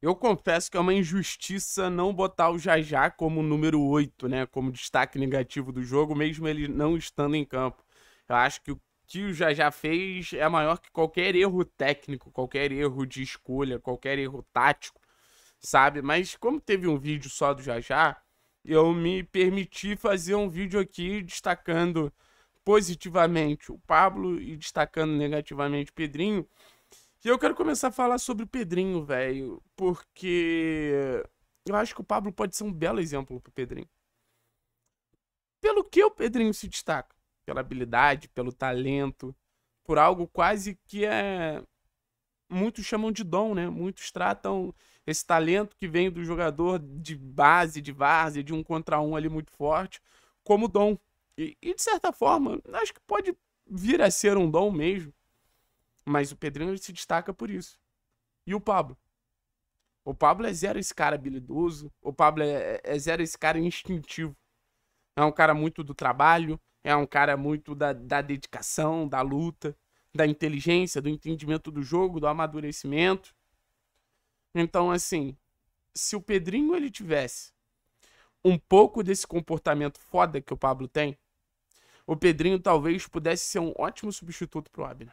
Eu confesso que é uma injustiça não botar o Jajá como número 8, né? Como destaque negativo do jogo, mesmo ele não estando em campo. Eu acho que o que o Jajá fez é maior que qualquer erro técnico, qualquer erro de escolha, qualquer erro tático, sabe? Mas como teve um vídeo só do Jajá, eu me permiti fazer um vídeo aqui destacando positivamente o Pablo e destacando negativamente o Pedrinho e eu quero começar a falar sobre o Pedrinho, velho, porque eu acho que o Pablo pode ser um belo exemplo pro Pedrinho. Pelo que o Pedrinho se destaca? Pela habilidade, pelo talento, por algo quase que é. Muitos chamam de dom, né? Muitos tratam esse talento que vem do jogador de base, de várzea, de um contra um ali muito forte, como dom. E, e, de certa forma, acho que pode vir a ser um dom mesmo. Mas o Pedrinho se destaca por isso. E o Pablo? O Pablo é zero esse cara habilidoso. O Pablo é, é, é zero esse cara instintivo. É um cara muito do trabalho. É um cara muito da, da dedicação, da luta, da inteligência, do entendimento do jogo, do amadurecimento. Então, assim, se o Pedrinho ele tivesse um pouco desse comportamento foda que o Pablo tem, o Pedrinho talvez pudesse ser um ótimo substituto pro Abner.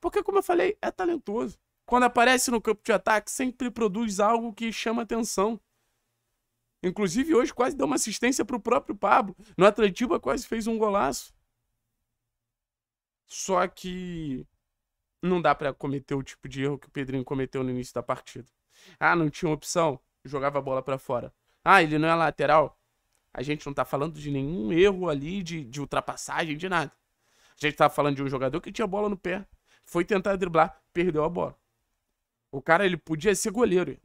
Porque, como eu falei, é talentoso. Quando aparece no campo de ataque, sempre produz algo que chama atenção. Inclusive, hoje quase deu uma assistência para o próprio Pablo. No Atletiba, quase fez um golaço. Só que não dá para cometer o tipo de erro que o Pedrinho cometeu no início da partida. Ah, não tinha opção? Jogava a bola para fora. Ah, ele não é lateral? A gente não tá falando de nenhum erro ali, de, de ultrapassagem, de nada. A gente tá falando de um jogador que tinha bola no pé. Foi tentar driblar, perdeu a bola. O cara, ele podia ser goleiro.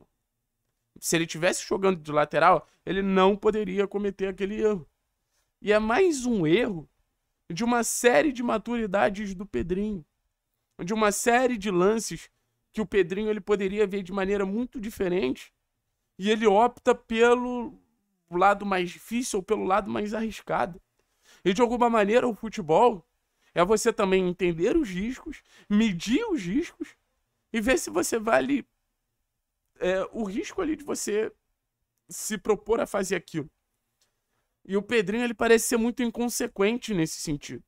Se ele tivesse jogando de lateral, ele não poderia cometer aquele erro. E é mais um erro de uma série de maturidades do Pedrinho, de uma série de lances que o Pedrinho ele poderia ver de maneira muito diferente, e ele opta pelo lado mais difícil ou pelo lado mais arriscado. E de alguma maneira o futebol é você também entender os riscos, medir os riscos e ver se você vale é, o risco ali de você se propor a fazer aquilo. E o Pedrinho ele parece ser muito inconsequente nesse sentido.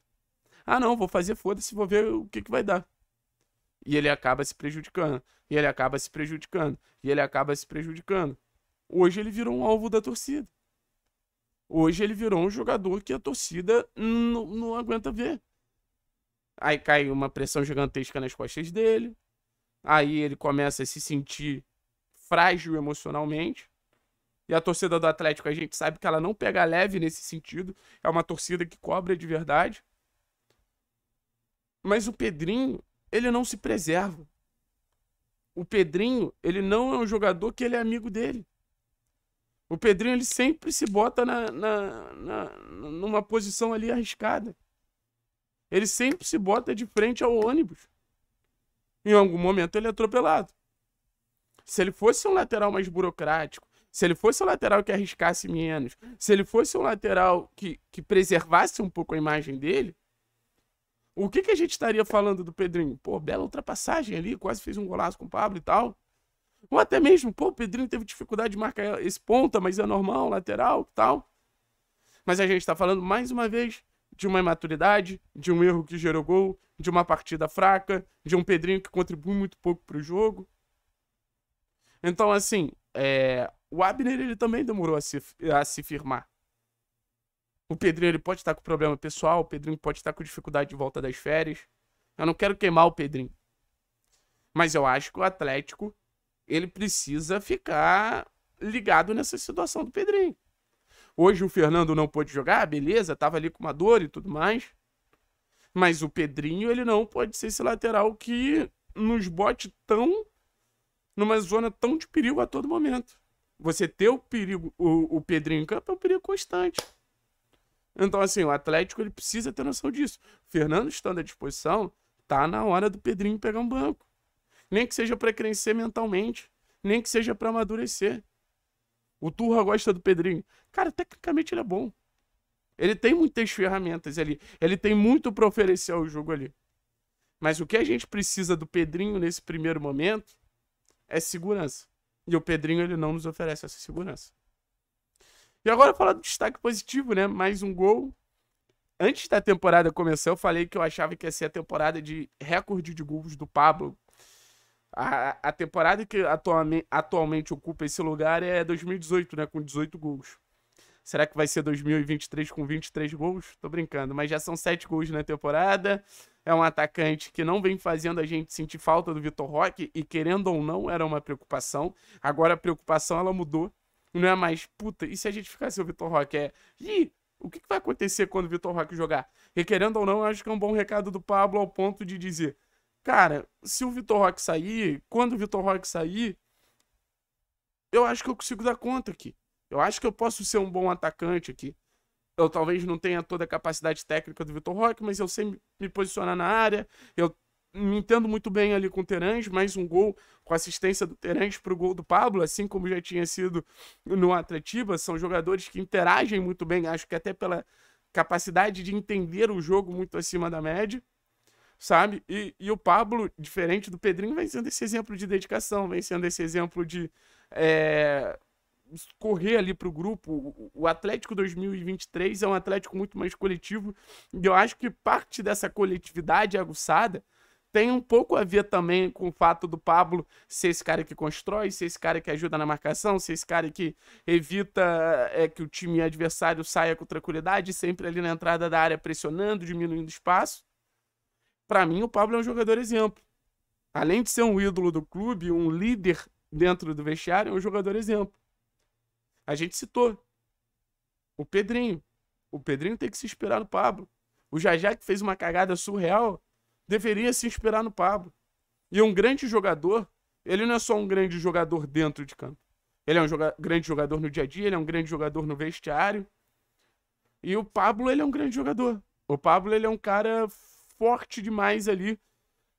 Ah, não, vou fazer, foda-se, vou ver o que, que vai dar. E ele acaba se prejudicando. E ele acaba se prejudicando. E ele acaba se prejudicando. Hoje ele virou um alvo da torcida. Hoje ele virou um jogador que a torcida não aguenta ver. Aí cai uma pressão gigantesca nas costas dele. Aí ele começa a se sentir frágil emocionalmente. E a torcida do Atlético, a gente sabe que ela não pega leve nesse sentido. É uma torcida que cobra de verdade. Mas o Pedrinho, ele não se preserva. O Pedrinho, ele não é um jogador que ele é amigo dele. O Pedrinho, ele sempre se bota na, na, na numa posição ali arriscada. Ele sempre se bota de frente ao ônibus. Em algum momento ele é atropelado. Se ele fosse um lateral mais burocrático, se ele fosse um lateral que arriscasse menos, se ele fosse um lateral que, que preservasse um pouco a imagem dele, o que, que a gente estaria falando do Pedrinho? Pô, bela ultrapassagem ali, quase fez um golaço com o Pablo e tal. Ou até mesmo, pô, o Pedrinho teve dificuldade de marcar esse ponta, mas é normal, lateral e tal. Mas a gente está falando mais uma vez de uma imaturidade, de um erro que gerou gol, de uma partida fraca, de um Pedrinho que contribui muito pouco para o jogo. Então, assim, é... o Abner ele também demorou a se, a se firmar. O Pedrinho ele pode estar com problema pessoal, o Pedrinho pode estar com dificuldade de volta das férias. Eu não quero queimar o Pedrinho. Mas eu acho que o Atlético ele precisa ficar ligado nessa situação do Pedrinho. Hoje o Fernando não pôde jogar, beleza, tava ali com uma dor e tudo mais. Mas o Pedrinho, ele não pode ser esse lateral que nos bote tão. numa zona tão de perigo a todo momento. Você ter o perigo, o, o Pedrinho em campo é um perigo constante. Então, assim, o Atlético ele precisa ter noção disso. O Fernando estando à disposição, tá na hora do Pedrinho pegar um banco. Nem que seja para crescer mentalmente, nem que seja para amadurecer. O Turra gosta do Pedrinho. Cara, tecnicamente ele é bom. Ele tem muitas ferramentas ali. Ele tem muito para oferecer ao jogo ali. Mas o que a gente precisa do Pedrinho nesse primeiro momento é segurança. E o Pedrinho ele não nos oferece essa segurança. E agora falar do destaque positivo, né? Mais um gol. Antes da temporada começar, eu falei que eu achava que ia ser a temporada de recorde de gols do Pablo a, a temporada que atualmente, atualmente ocupa esse lugar é 2018, né? Com 18 gols. Será que vai ser 2023 com 23 gols? Tô brincando, mas já são 7 gols na temporada. É um atacante que não vem fazendo a gente sentir falta do Vitor Roque e querendo ou não era uma preocupação. Agora a preocupação ela mudou. Não é mais, puta, e se a gente ficar sem o Vitor Roque? É, ih, o que, vai acontecer quando o Vitor Roque jogar? E querendo ou não, acho que é um bom recado do Pablo ao ponto de dizer: cara, se o Vitor Roque sair, quando o Vitor Roque sair, eu acho que eu consigo dar conta aqui. Eu acho que eu posso ser um bom atacante aqui. Eu talvez não tenha toda a capacidade técnica do Vitor Roque, mas eu sei me posicionar na área. Eu me entendo muito bem ali com o Terãs, mais um gol com assistência do Terãs para o gol do Pablo, assim como já tinha sido no Atletiba. São jogadores que interagem muito bem, acho que até pela capacidade de entender o jogo muito acima da média sabe? E, e o Pablo, diferente do Pedrinho, vem sendo esse exemplo de dedicação, vem sendo esse exemplo de é, correr ali para o grupo. O Atlético 2023 é um Atlético muito mais coletivo, e eu acho que parte dessa coletividade aguçada tem um pouco a ver também com o fato do Pablo ser esse cara que constrói, ser esse cara que ajuda na marcação, ser esse cara que evita é, que o time adversário saia com tranquilidade, sempre ali na entrada da área pressionando, diminuindo espaço. Para mim, o Pablo é um jogador exemplo. Além de ser um ídolo do clube, um líder dentro do vestiário, é um jogador exemplo. A gente citou o Pedrinho. O Pedrinho tem que se inspirar no Pablo. O Jajá, que fez uma cagada surreal, deveria se inspirar no Pablo. E um grande jogador, ele não é só um grande jogador dentro de campo. Ele é um joga grande jogador no dia a dia, ele é um grande jogador no vestiário. E o Pablo, ele é um grande jogador. O Pablo, ele é um cara forte demais ali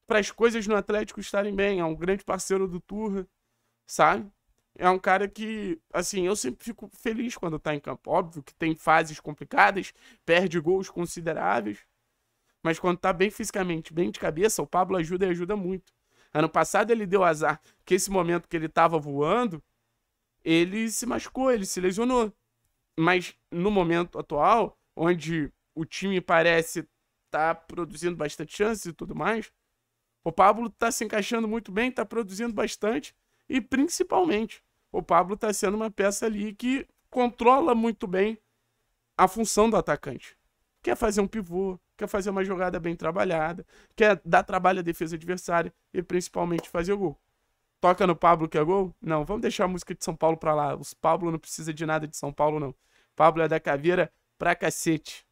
para as coisas no Atlético estarem bem. É um grande parceiro do Turra, sabe? É um cara que, assim, eu sempre fico feliz quando tá em campo. Óbvio que tem fases complicadas, perde gols consideráveis. Mas quando tá bem fisicamente, bem de cabeça, o Pablo ajuda e ajuda muito. Ano passado ele deu azar que esse momento que ele tava voando, ele se machucou, ele se lesionou. Mas no momento atual, onde o time parece tá produzindo bastante chances e tudo mais. O Pablo tá se encaixando muito bem, tá produzindo bastante e principalmente o Pablo tá sendo uma peça ali que controla muito bem a função do atacante. Quer fazer um pivô, quer fazer uma jogada bem trabalhada, quer dar trabalho à defesa adversária e principalmente fazer o gol. Toca no Pablo que é gol? Não, vamos deixar a música de São Paulo pra lá. Os Pablo não precisa de nada de São Paulo, não. Pablo é da caveira pra cacete.